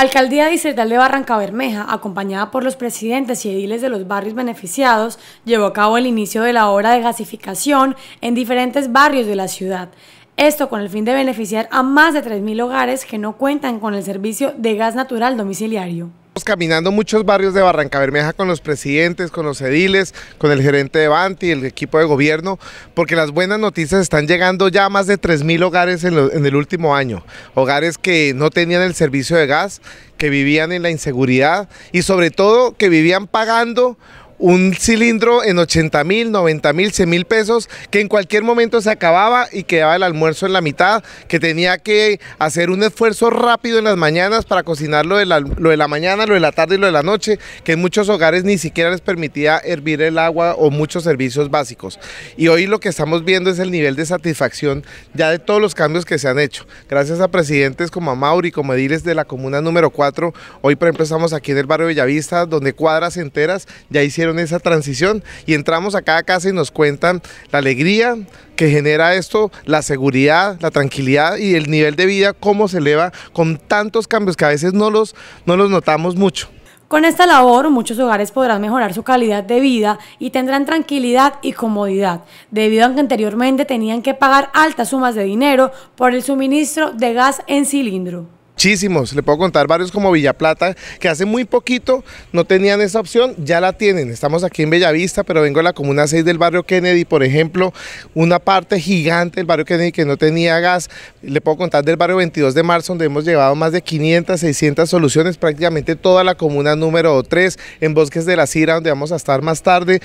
Alcaldía Distrital de Barranca Bermeja, acompañada por los presidentes y ediles de los barrios beneficiados, llevó a cabo el inicio de la obra de gasificación en diferentes barrios de la ciudad. Esto con el fin de beneficiar a más de 3.000 hogares que no cuentan con el servicio de gas natural domiciliario caminando muchos barrios de Barranca Bermeja con los presidentes, con los ediles, con el gerente de Banti, el equipo de gobierno, porque las buenas noticias están llegando ya a más de 3.000 hogares en, el último año. Hogares que no tenían el servicio de gas, que vivían en la inseguridad y sobre todo que vivían pagando un cilindro en 80 mil, 90 mil, 100 mil pesos, que en cualquier momento se acababa y quedaba el almuerzo en la mitad, que tenía que hacer un esfuerzo rápido en las mañanas para cocinar lo de la, mañana, lo de la tarde y lo de la noche, que en muchos hogares ni siquiera les permitía hervir el agua o muchos servicios básicos. Y hoy lo que estamos viendo es el nivel de satisfacción ya de todos los cambios que se han hecho. Gracias a presidentes como a Mauri, como ediles de la comuna número 4, hoy por ejemplo estamos aquí en el barrio Bellavista, donde cuadras enteras ya hicieron en esa transición y entramos a cada casa y nos cuentan la alegría que genera esto, la seguridad, la tranquilidad y el nivel de vida, cómo se eleva con tantos cambios que a veces no los, no los notamos mucho. Con esta labor, muchos hogares podrán mejorar su calidad de vida y tendrán tranquilidad y comodidad, debido a que anteriormente tenían que pagar altas sumas de dinero por el suministro de gas en cilindro muchísimos, le puedo contar varios como Villa Plata, que hace muy poquito no tenían esa opción, ya la tienen. Estamos aquí en Bellavista, pero vengo de la Comuna 6 del barrio Kennedy, por ejemplo, una parte gigante del barrio Kennedy que no tenía gas. Le puedo contar del barrio 22 de marzo, donde hemos llevado más de 500, 600 soluciones, prácticamente toda la Comuna número 3, en Bosques de la Sira donde vamos a estar más tarde.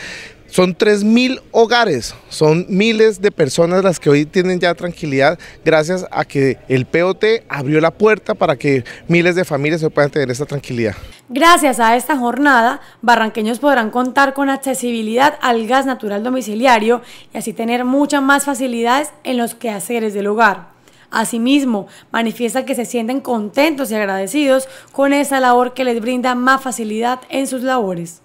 Son 3.000 hogares, son miles de personas las que hoy tienen ya tranquilidad gracias a que el POT abrió la puerta para que miles de familias se puedan tener esta tranquilidad. Gracias a esta jornada, barranqueños podrán contar con accesibilidad al gas natural domiciliario y así tener muchas más facilidades en los quehaceres del hogar. Asimismo, manifiesta que se sienten contentos y agradecidos con esa labor que les brinda más facilidad en sus labores.